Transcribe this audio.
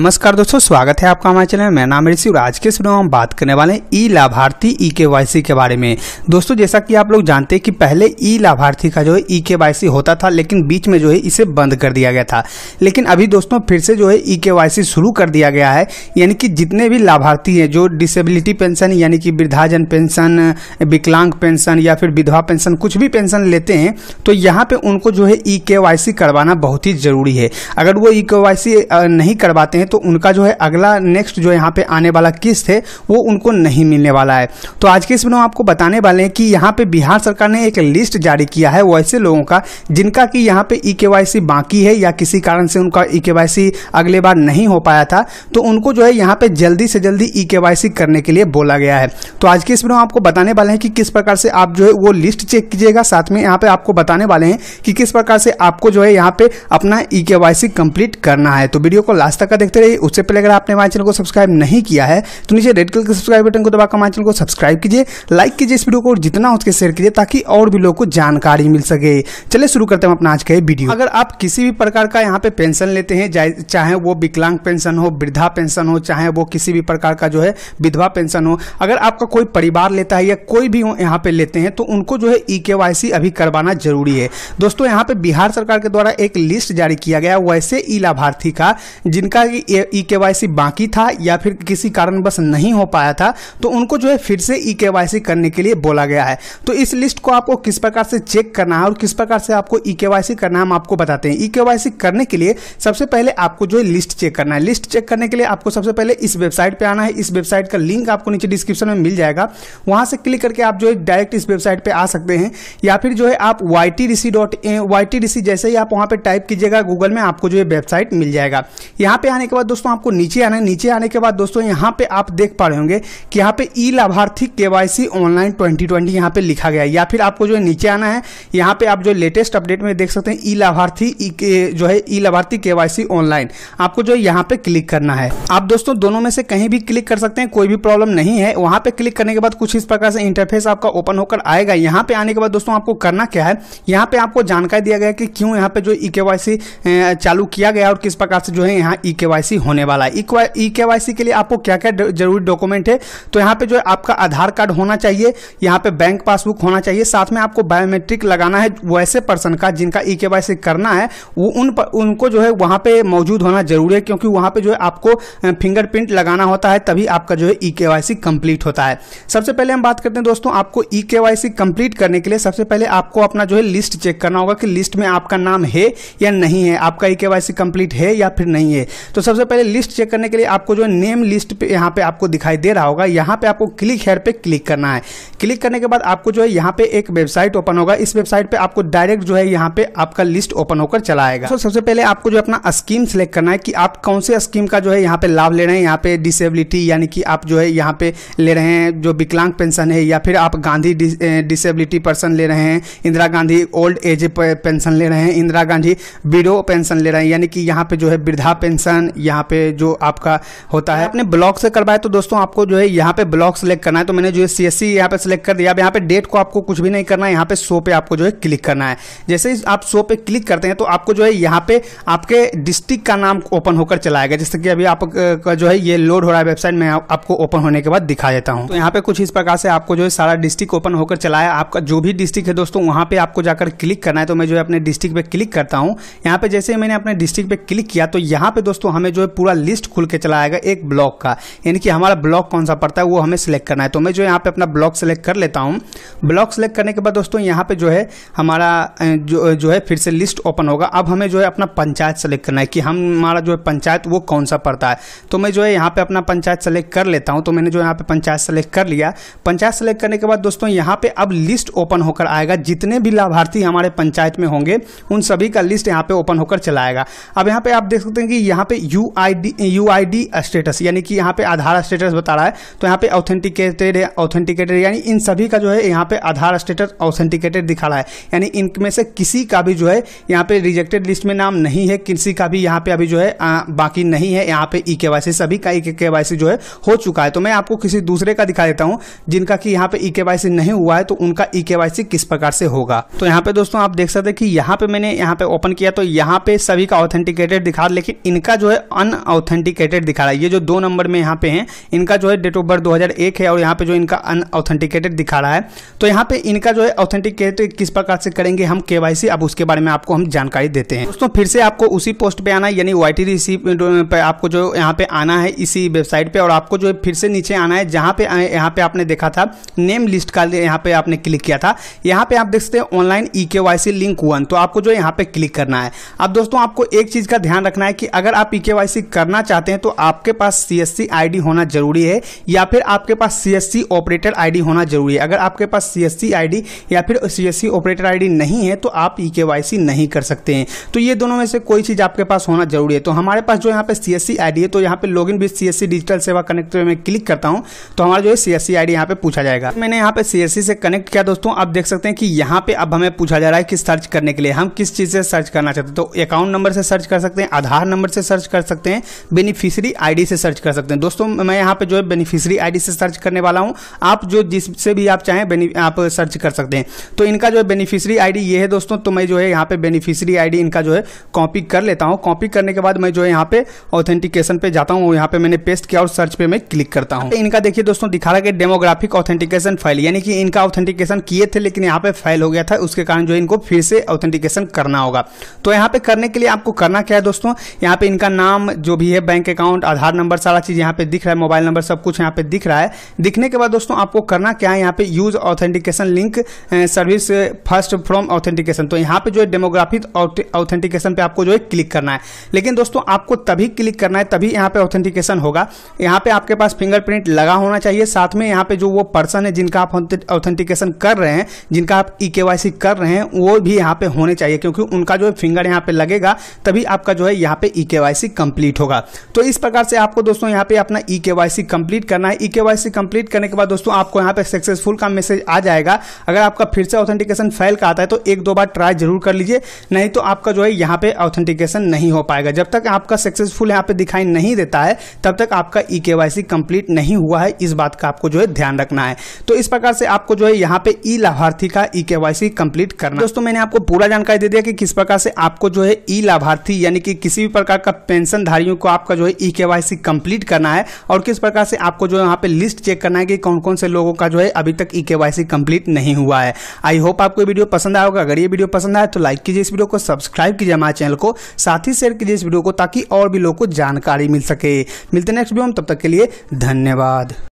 नमस्कार दोस्तों स्वागत है आपका हमारे चैनल में मेरा नाम ऋषि और आज के वीडियो में हम बात करने वाले हैं ई लाभार्थी ई के के बारे में दोस्तों जैसा कि आप लोग जानते हैं कि पहले ई लाभार्थी का जो है ई के होता था लेकिन बीच में जो है इसे बंद कर दिया गया था लेकिन अभी दोस्तों फिर से जो है ई के शुरू कर दिया गया है यानी कि जितने भी लाभार्थी हैं जो डिसेबिलिटी पेंशन यानी कि वृद्धाजन पेंशन विकलांग पेंशन या फिर विधवा पेंशन कुछ भी पेंशन लेते हैं तो यहाँ पर उनको जो है ई करवाना बहुत ही ज़रूरी है अगर वो ई नहीं करवाते हैं तो उनका जो है अगला नेक्स्ट जो यहाँ पे आने वाला किस्त है वो उनको नहीं मिलने वाला है तो आज के इस वीडियो में आपको बताने वाले हैं कि यहाँ पे बिहार सरकार ने एक लिस्ट जारी किया है वैसे लोगों का जिनका कि यहाँ पे ई e के बाकी है या किसी कारण से उनका ई e के अगले बार नहीं हो पाया था तो उनको जो है यहाँ पे जल्दी से जल्दी ई e के करने के लिए बोला गया है तो आज के इस वीडियो में आपको बताने वाले हैं कि किस प्रकार से आप जो है वो लिस्ट चेक कीजिएगा साथ में यहाँ पे आपको बताने वाले हैं कि किस प्रकार से आपको जो है यहाँ पे अपना ई के कंप्लीट करना है तो वीडियो को लास्ट तक देखते करें उससे पहले अगर आपने हमारे चैनल को सब्सक्राइब नहीं किया है तो नीचे रेड कलर के सब्सक्राइब बटन को दबाकर हमारे चैनल को सब्सक्राइब कीजिए लाइक कीजिए इस वीडियो को और जितना उसके शेयर कीजिए ताकि और भी लोगों को जानकारी मिल सके चले शुरू करते हैं अपना आज का वीडियो अगर आप किसी भी प्रकार का यहाँ पे पेंशन लेते हैं चाहे वो विकलांग पेंशन हो वृद्धा पेंशन हो चाहे वो किसी भी प्रकार का जो है विधवा पेंशन हो अगर आपका कोई परिवार लेता है या कोई भी यहाँ पे लेते हैं तो उनको जो है ई के अभी करवाना जरूरी है दोस्तों यहाँ पे बिहार सरकार के द्वारा एक लिस्ट जारी किया गया वैसे ई लाभार्थी का जिनका कि ई के e बाकी था या फिर किसी कारणवश नहीं हो पाया था तो उनको जो है फिर से ई e के करने के लिए बोला गया है तो इस लिस्ट को आपको किस प्रकार से चेक करना है और किस प्रकार से आपको ई e के करना हम आपको बताते हैं ई के करने के लिए सबसे पहले आपको जो है लिस्ट चेक करना है लिस्ट चेक करने के लिए आपको सबसे पहले इस वेबसाइट पर आना है इस वेबसाइट का लिंक आपको नीचे डिस्क्रिप्शन में मिल जाएगा वहाँ से क्लिक करके आप जो है डायरेक्ट इस वेबसाइट पर आ सकते हैं या फिर जो है आप वाई टी जैसे ही आप वहाँ पर टाइप कीजिएगा गूगल में आपको जो है वेबसाइट मिल जाएगा यहाँ पे आने के बाद दोस्तों आपको नीचे आना है नीचे आने के बाद दोस्तों यहाँ पे आप देख पा रहे होंगे कि यहाँ पे ई लाभार्थी केवाईसी ऑनलाइन 2020 यहाँ पे लिखा गया है या फिर आपको जो है नीचे आना है यहाँ पे आप जो लेटेस्ट अपडेट में देख सकते हैं ई लाभार्थी जो है ई लाभार्थी के ऑनलाइन आपको जो है यहाँ पे क्लिक करना है आप दोस्तों दोनों में से कहीं भी क्लिक कर सकते हैं कोई भी प्रॉब्लम नहीं है वहाँ पे क्लिक करने के बाद कुछ इस प्रकार से इंटरफेस आपका ओपन होकर आएगा यहाँ पे आने के बाद दोस्तों आपको करना क्या है यहाँ पे आपको जानकारी दिया गया कि क्यों यहाँ पे जो ई चालू किया गया और किस प्रकार से जो है यहाँ ई केवाईसी तो होने वाला है ई केवाईसी के लिए आपको क्या क्या जरूरी डॉक्यूमेंट है तो यहाँ पे जो है आपका आधार कार्ड होना चाहिए यहाँ पे बैंक पासबुक होना चाहिए साथ में आपको बायोमेट्रिक लगाना है वैसे पर्सन का जिनका ई केवाईसी करना है वो उन पर उनको जो है वहाँ पे मौजूद होना जरूरी है क्योंकि वहाँ पे जो है आपको फिंगरप्रिंट लगाना होता है तभी आपका जो है ई केवाईसी कंप्लीट होता है सबसे पहले हम बात करते हैं दोस्तों आपको ई केवाईसी कंप्लीट करने के लिए सबसे पहले आपको अपना जो है लिस्ट चेक करना होगा कि लिस्ट में आपका नाम है या नहीं है आपका ई केवाईसी कंप्लीट है या फिर नहीं है तो सबसे पहले लिस्ट चेक करने के लिए आपको जो नेम लिस्ट पे यहाँ पे आपको दिखाई दे रहा होगा यहाँ पे आपको क्लिक हेयर पे क्लिक करना है क्लिक करने के बाद आपको जो है यहाँ पे एक वेबसाइट ओपन होगा इस वेबसाइट पे आपको डायरेक्ट जो है यहाँ पे आपका लिस्ट ओपन होकर चला आएगा तो सबसे पहले आपको जो अपना स्कीम सेलेक्ट करना है कि आप कौन से स्कीम का जो है यहाँ पे लाभ ले रहे हैं यहाँ पे डिसेबिलिटी यानी कि आप जो है यहाँ पे ले रहे हैं जो विकलांग पेंशन है या फिर आप गांधी डिसेबिलिटी पर्सन ले रहे हैं Indira Gandhi old age pension ले रहे हैं इंदिरा गांधी विडो पेंशन ले रहे हैं यानी कि यहाँ पे जो है वृद्धा पेंशन यहाँ पे जो आपका होता है अपने ब्लॉक से करवाए तो दोस्तों आपको जो है यहाँ पे ब्लॉक सेलेक्ट करना है तो मैंने जो है सी एस यहाँ पे सिलेक्ट कर दिया अब यहाँ पे डेट को आपको कुछ भी नहीं करना है यहाँ पे शो पे आपको जो है क्लिक करना है जैसे ही आप शो पे क्लिक करते हैं तो आपको जो है यहाँ पे आपके डिस्ट्रिक्ट का नाम ओपन होकर चलाएगा जैसे कि अभी आपका जो है ये लोड हो रहा है वेबसाइट में आपको ओपन होने के बाद दिखा देता हूँ तो यहाँ पे कुछ इस प्रकार से आपको जो है सारा डिस्ट्रिक्ट ओपन होकर चलाया आपका जो भी डिस्ट्रिक्ट है दोस्तों वहाँ पे आपको जाकर क्लिक करना है तो मैं जो है अपने डिस्ट्रिक्ट पे क्लिक करता हूँ यहाँ पे जैसे मैंने अपने डिस्ट्रिक्ट पे क्लिक किया तो यहाँ पे दोस्तों हमें हमें जो है पूरा लिस्ट खुल के चला आएगा एक ब्लॉक का यानी कि हमारा ब्लॉक कौन सा पड़ता है वो हमें सेलेक्ट करना है तो मैं जो यहाँ पे अपना ब्लॉक सेलेक्ट कर लेता हूँ ब्लॉक सेलेक्ट करने के बाद दोस्तों यहाँ पे जो है हमारा जो जो है फिर से लिस्ट ओपन होगा अब हमें जो है अपना पंचायत सेलेक्ट करना है कि हमारा जो है पंचायत वो कौन सा पड़ता है तो मैं जो है यहाँ पर अपना पंचायत सेलेक्ट कर लेता हूँ तो मैंने जो यहाँ पर पंचायत सेलेक्ट कर लिया पंचायत सेलेक्ट करने के बाद दोस्तों यहाँ पर अब लिस्ट ओपन होकर आएगा जितने भी लाभार्थी हमारे पंचायत में होंगे उन सभी का लिस्ट यहाँ पर ओपन होकर चलाएगा अब यहाँ पर आप देख सकते हैं कि यहाँ पर U I D U I D status यानी कि यहाँ पे आधार स्टेटस बता रहा है तो यहाँ पे ऑथेंटिकेटेड ऑथेंटिकेटेड यानी इन सभी का जो है यहाँ पे आधार स्टेटस ऑथेंटिकेटेड दिखा रहा है यानी इनमें से किसी का भी जो है यहाँ पे रिजेक्टेड लिस्ट में नाम नहीं है किसी का भी यहाँ पे अभी जो है आ, बाकी नहीं है यहाँ पे ई के सभी का ई के जो है हो चुका है तो मैं आपको किसी दूसरे का दिखा देता हूँ जिनका कि यहाँ पे ई के नहीं हुआ है तो उनका ई के किस प्रकार से होगा तो यहाँ पे दोस्तों आप देख सकते हैं कि यहाँ पे मैंने यहाँ पे ओपन किया तो यहाँ पे सभी का ऑथेंटिकेटेड दिखा लेकिन इनका जो है अनऑथेंटिकेटेड दिखा रहा है ये जो दो नंबर में यहाँ पे हैं इनका जो है डेट ऑफ बर्थ 2001 है और यहाँ पे जो इनका अनऑथेंटिकेटेड दिखा रहा है तो यहाँ पे इनका जो है ऑथेंटिकेट किस प्रकार से करेंगे हम के अब उसके बारे में आपको हम जानकारी देते हैं दोस्तों फिर से आपको उसी पोस्ट पर आना है यानी वाई टी आपको जो यहाँ पे आना है इसी वेबसाइट पर और आपको जो है फिर से नीचे आना है जहाँ पे यहाँ पे आपने देखा था नेम लिस्ट का यहाँ पे आपने क्लिक किया था यहाँ पे आप देख सकते हैं ऑनलाइन ई के लिंक वन तो आपको जो यहाँ पे क्लिक करना है अब दोस्तों आपको एक चीज़ का ध्यान रखना है कि अगर आप ई e केवाईसी करना चाहते हैं तो आपके पास सीएससी आईडी होना जरूरी है या फिर आपके पास सीएससी ऑपरेटर आईडी होना जरूरी है अगर आपके पास सीएससी आईडी या फिर सीएससी ऑपरेटर आईडी नहीं है तो आप ई e केवाईसी नहीं कर सकते हैं तो ये दोनों में से कोई चीज़ आपके पास होना जरूरी है तो हमारे पास जो यहाँ पे सीएससी आईडी है तो यहाँ पे इन भी सीएससी डिजिटल सेवा कनेक्ट में क्लिक करता हूँ तो हमारा जो है सीएससी आईडी यहाँ पे पूछा जाएगा मैंने यहाँ पे सीएससी से कनेक्ट किया दोस्तों आप देख सकते हैं कि यहाँ पे अब हमें पूछा जा रहा है कि सर्च करने के लिए हम किस चीज़ से सर्च करना चाहते हैं तो अकाउंट नंबर से सर्च कर सकते हैं आधार नंबर से सर्च कर कर सकते हैं बेनिफिशरी आईडी से सर्च कर सकते हैं दोस्तों मैं यहाँ पे जो है बेनिफिशरी आईडी से सर्च करने वाला हूँ आप जो जिससे भी आप चाहें आप सर्च कर सकते हैं तो इनका जो है बेनिफिशरी आई ये है दोस्तों तो मैं जो है यहाँ पे बेनिफिशरी आई इनका जो है कॉपी कर लेता हूँ कॉपी करने के बाद मैं जो है यहाँ पे ऑथेंटिकेशन पे जाता हूँ यहाँ पे मैंने पेस्ट किया और सर्च पे मैं क्लिक करता हूँ तो इनका देखिए दोस्तों दिखा रहा है डेमोग्राफिक ऑथेंटिकेशन फाइल यानी कि इनका ऑथेंटिकेशन किए थे लेकिन यहाँ पे फाइल हो गया था उसके कारण जो इनको फिर से ऑथेंटिकेशन करना होगा तो यहाँ पे करने के लिए आपको करना क्या है दोस्तों यहाँ पे इनका नाम नाम जो भी है बैंक अकाउंट आधार नंबर सारा चीज़ यहाँ पे दिख रहा है मोबाइल नंबर सब कुछ यहाँ पे दिख रहा है दिखने के बाद दोस्तों आपको करना क्या है यहाँ पे use authentication link service first from authentication तो यहाँ पे जो है डेमोग्राफिक ऑथेंटिकेशन पे आपको जो है क्लिक करना है लेकिन दोस्तों आपको तभी क्लिक करना है तभी यहाँ पे ऑथेंटिकेशन होगा यहाँ पे आपके पास फिंगरप्रिंट लगा होना चाहिए साथ में यहाँ पे जो वो पर्सन है जिनका आप ऑथेंटिकेशन कर रहे हैं जिनका आप ई कर रहे हैं वो भी यहाँ पे होने चाहिए क्योंकि उनका जो है फिंगर यहाँ पे लगेगा तभी आपका जो है यहाँ पे ई कंप्लीट होगा तो इस प्रकार से आपको दोस्तों यहाँ पे अपना ई के वाई सी कंप्लीट करना है ई के वाई सी कंप्लीट करने के बाद दोस्तों आपको यहाँ पे सक्सेसफुल का मैसेज आ जाएगा अगर आपका फिर से ऑथेंटिकेशन फेल का आता है तो एक दो बार ट्राई जरूर कर लीजिए नहीं तो आपका जो है यहाँ पे ऑथेंटिकेशन नहीं हो पाएगा जब तक आपका सक्सेसफुल यहाँ पे दिखाई नहीं देता है तब तक आपका ई के वाई सी कंप्लीट नहीं हुआ है इस बात का आपको जो है ध्यान रखना है तो इस प्रकार से आपको जो है यहाँ पे ई e लाभार्थी का ई के वाई सी कंप्लीट करना दोस्तों मैंने आपको पूरा जानकारी दे दिया कि किस प्रकार से आपको जो है ई e लाभार्थी यानी कि किसी भी प्रकार का पेंशन पेंशनधारियों को आपका जो है ई के कंप्लीट करना है और किस प्रकार से आपको जो है यहाँ पे लिस्ट चेक करना है कि कौन कौन से लोगों का जो है अभी तक ई के कंप्लीट नहीं हुआ है आई होप आपको वीडियो पसंद आया होगा अगर ये वीडियो पसंद आए तो लाइक कीजिए इस वीडियो को सब्सक्राइब कीजिए हमारे चैनल को साथ ही शेयर कीजिए इस वीडियो को ताकि और भी लोगों को जानकारी मिल सके मिलते नेक्स्ट वीडियो में तब तक के लिए धन्यवाद